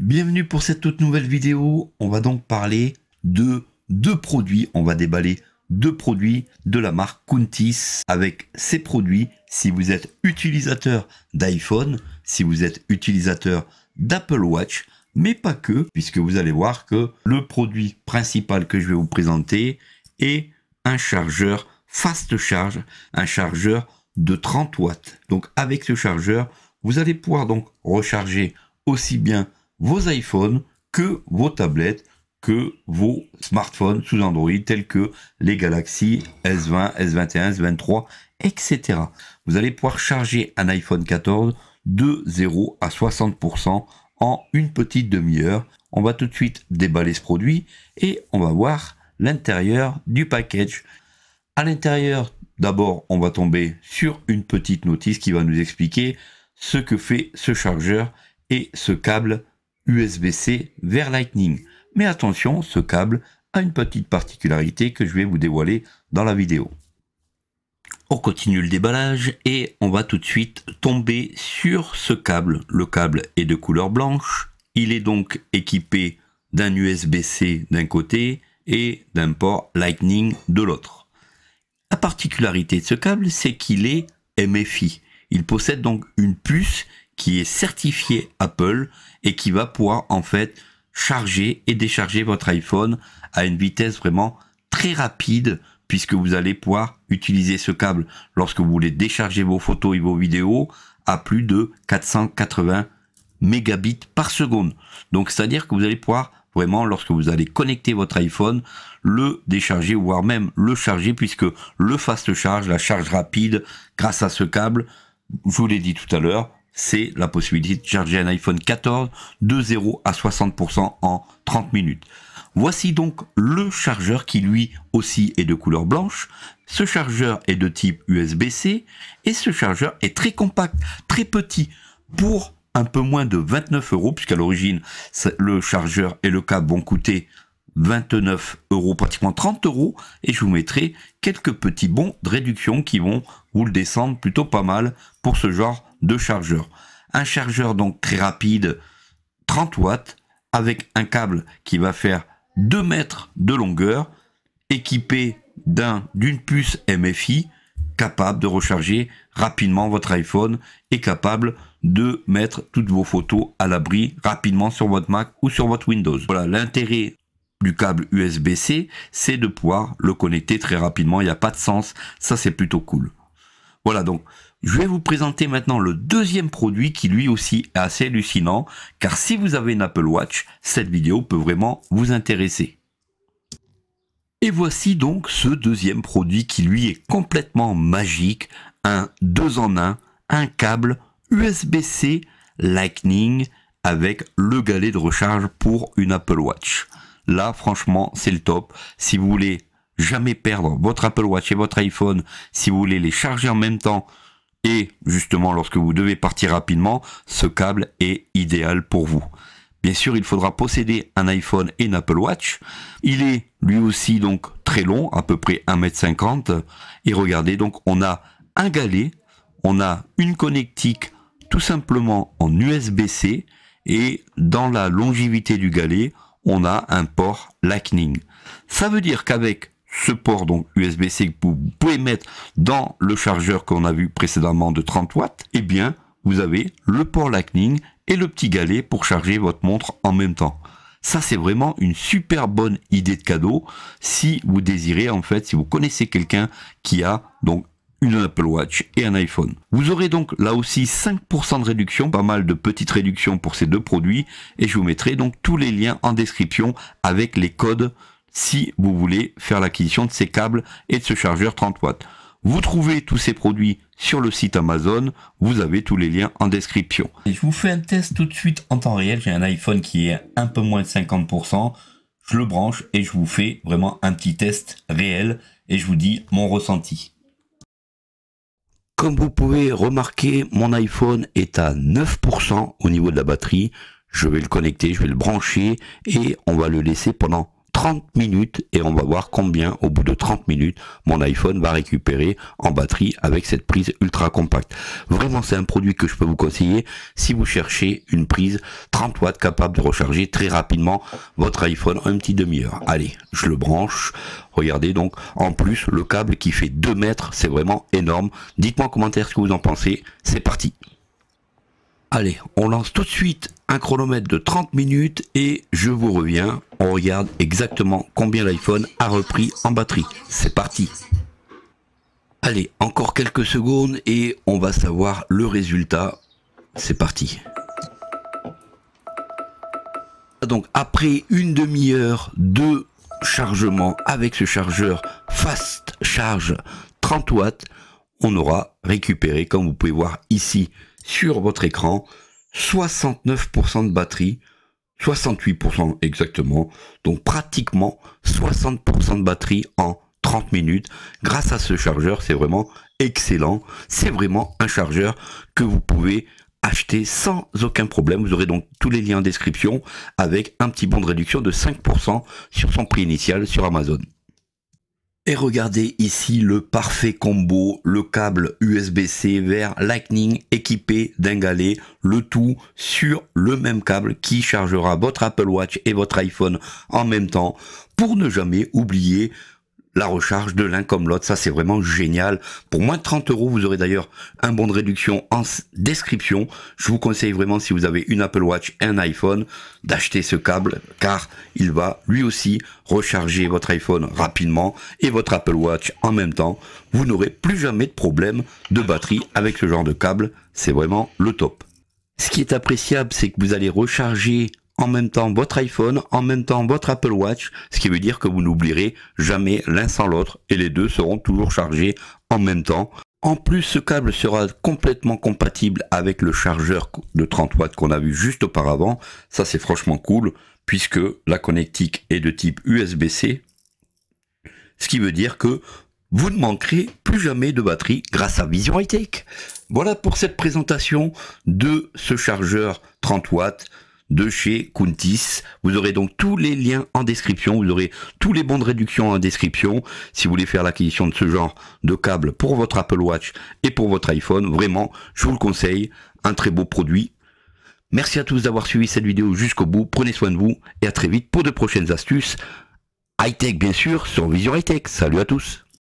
Bienvenue pour cette toute nouvelle vidéo. On va donc parler de deux produits. On va déballer deux produits de la marque Kuntis. Avec ces produits, si vous êtes utilisateur d'iPhone, si vous êtes utilisateur d'Apple Watch, mais pas que, puisque vous allez voir que le produit principal que je vais vous présenter est un chargeur fast charge, un chargeur de 30 watts. Donc avec ce chargeur, vous allez pouvoir donc recharger aussi bien vos iPhones que vos tablettes, que vos smartphones sous Android tels que les Galaxy S20, S21, S23, etc. Vous allez pouvoir charger un iPhone 14 de 0 à 60% en une petite demi-heure. On va tout de suite déballer ce produit et on va voir l'intérieur du package. À l'intérieur, d'abord, on va tomber sur une petite notice qui va nous expliquer ce que fait ce chargeur et ce câble USB-C vers Lightning. Mais attention, ce câble a une petite particularité que je vais vous dévoiler dans la vidéo. On continue le déballage et on va tout de suite tomber sur ce câble. Le câble est de couleur blanche. Il est donc équipé d'un USB-C d'un côté et d'un port Lightning de l'autre. La particularité de ce câble, c'est qu'il est MFI. Il possède donc une puce qui est certifiée Apple et qui va pouvoir en fait charger et décharger votre iPhone à une vitesse vraiment très rapide puisque vous allez pouvoir utiliser ce câble lorsque vous voulez décharger vos photos et vos vidéos à plus de 480 mégabits par seconde. Donc c'est-à-dire que vous allez pouvoir vraiment lorsque vous allez connecter votre iPhone, le décharger, voire même le charger, puisque le fast charge, la charge rapide grâce à ce câble, je vous l'ai dit tout à l'heure, c'est la possibilité de charger un iPhone 14 de 0 à 60% en 30 minutes. Voici donc le chargeur qui lui aussi est de couleur blanche. Ce chargeur est de type USB-C et ce chargeur est très compact, très petit pour un peu moins de 29 euros puisqu'à l'origine le chargeur et le câble vont coûter 29 euros, pratiquement 30 euros, et je vous mettrai quelques petits bons de réduction qui vont vous le descendre plutôt pas mal pour ce genre de chargeur. Un chargeur donc très rapide, 30 watts, avec un câble qui va faire 2 mètres de longueur, équipé d'un d'une puce MFI capable de recharger rapidement votre iPhone et capable de mettre toutes vos photos à l'abri rapidement sur votre Mac ou sur votre Windows. Voilà l'intérêt du câble USB-C, c'est de pouvoir le connecter très rapidement. Il n'y a pas de sens. Ça, c'est plutôt cool. Voilà donc. Je vais vous présenter maintenant le deuxième produit qui lui aussi est assez hallucinant, car si vous avez une Apple Watch, cette vidéo peut vraiment vous intéresser. Et voici donc ce deuxième produit qui lui est complètement magique, un 2 en 1, un câble USB-C Lightning avec le galet de recharge pour une Apple Watch. Là, franchement, c'est le top. Si vous voulez jamais perdre votre Apple Watch et votre iPhone, si vous voulez les charger en même temps, et justement lorsque vous devez partir rapidement, ce câble est idéal pour vous. Bien sûr, il faudra posséder un iPhone et une Apple Watch. Il est lui aussi donc très long, à peu près 1m50. Et regardez, donc on a un galet, on a une connectique tout simplement en USB-C. Et dans la longévité du galet, on a un port Lightning. Ça veut dire qu'avec ce port donc USB-C que vous pouvez mettre dans le chargeur qu'on a vu précédemment de 30 watts, eh bien, vous avez le port Lightning et le petit galet pour charger votre montre en même temps. Ça, c'est vraiment une super bonne idée de cadeau si vous désirez, en fait, si vous connaissez quelqu'un qui a donc une Apple Watch et un iPhone. Vous aurez donc là aussi 5% de réduction, pas mal de petites réductions pour ces deux produits, et je vous mettrai donc tous les liens en description avec les codes si vous voulez faire l'acquisition de ces câbles et de ce chargeur 30 watts. Vous trouvez tous ces produits sur le site Amazon, vous avez tous les liens en description. je vous fais un test tout de suite en temps réel, j'ai un iPhone qui est un peu moins de 50%, je le branche et je vous fais vraiment un petit test réel et je vous dis mon ressenti. Comme vous pouvez remarquer, mon iPhone est à 9% au niveau de la batterie. Je vais le connecter, je vais le brancher et on va le laisser pendant 30 minutes et on va voir combien au bout de 30 minutes mon iPhone va récupérer en batterie avec cette prise ultra compacte. Vraiment c'est un produit que je peux vous conseiller si vous cherchez une prise 30 watts capable de recharger très rapidement votre iPhone en petit demi-heure. Allez, je le branche. Regardez donc en plus le câble qui fait 2 mètres, c'est vraiment énorme. Dites-moi en commentaire ce que vous en pensez. C'est parti. Allez, on lance tout de suite un chronomètre de 30 minutes et je vous reviens. On regarde exactement combien l'iPhone a repris en batterie. C'est parti Allez, encore quelques secondes et on va savoir le résultat. C'est parti donc après une demi-heure de chargement avec ce chargeur fast charge 30 watts, on aura récupéré, comme vous pouvez voir ici, sur votre écran 69% de batterie, 68% exactement, donc pratiquement 60% de batterie en 30 minutes. Grâce à ce chargeur, c'est vraiment excellent. C'est vraiment un chargeur que vous pouvez acheter sans aucun problème. Vous aurez donc tous les liens en description avec un petit bon de réduction de 5% sur son prix initial sur Amazon. Et regardez ici le parfait combo, le câble USB-C vers Lightning équipé d'un galet, le tout sur le même câble qui chargera votre Apple Watch et votre iPhone en même temps pour ne jamais oublier la recharge de l'un comme l'autre. Ça, c'est vraiment génial. Pour moins de 30 euros, vous aurez d'ailleurs un bon de réduction en description. Je vous conseille vraiment, si vous avez une Apple Watch et un iPhone, d'acheter ce câble, car il va lui aussi recharger votre iPhone rapidement et votre Apple Watch en même temps. Vous n'aurez plus jamais de problème de batterie avec ce genre de câble. C'est vraiment le top. Ce qui est appréciable, c'est que vous allez recharger en même temps votre iPhone, en même temps votre Apple Watch, ce qui veut dire que vous n'oublierez jamais l'un sans l'autre et les deux seront toujours chargés en même temps. En plus, ce câble sera complètement compatible avec le chargeur de 30 watts qu'on a vu juste auparavant. Ça, c'est franchement cool puisque la connectique est de type USB-C, ce qui veut dire que vous ne manquerez plus jamais de batterie grâce à Vision Voilà pour cette présentation de ce chargeur 30 watts de chez Kuntis. Vous aurez donc tous les liens en description, vous aurez tous les bons de réduction en description. Si vous voulez faire l'acquisition de ce genre de câble pour votre Apple Watch et pour votre iPhone, vraiment, je vous le conseille, un très beau produit. Merci à tous d'avoir suivi cette vidéo jusqu'au bout, prenez soin de vous et à très vite pour de prochaines astuces. High-tech bien sûr sur Vision High-tech. Salut à tous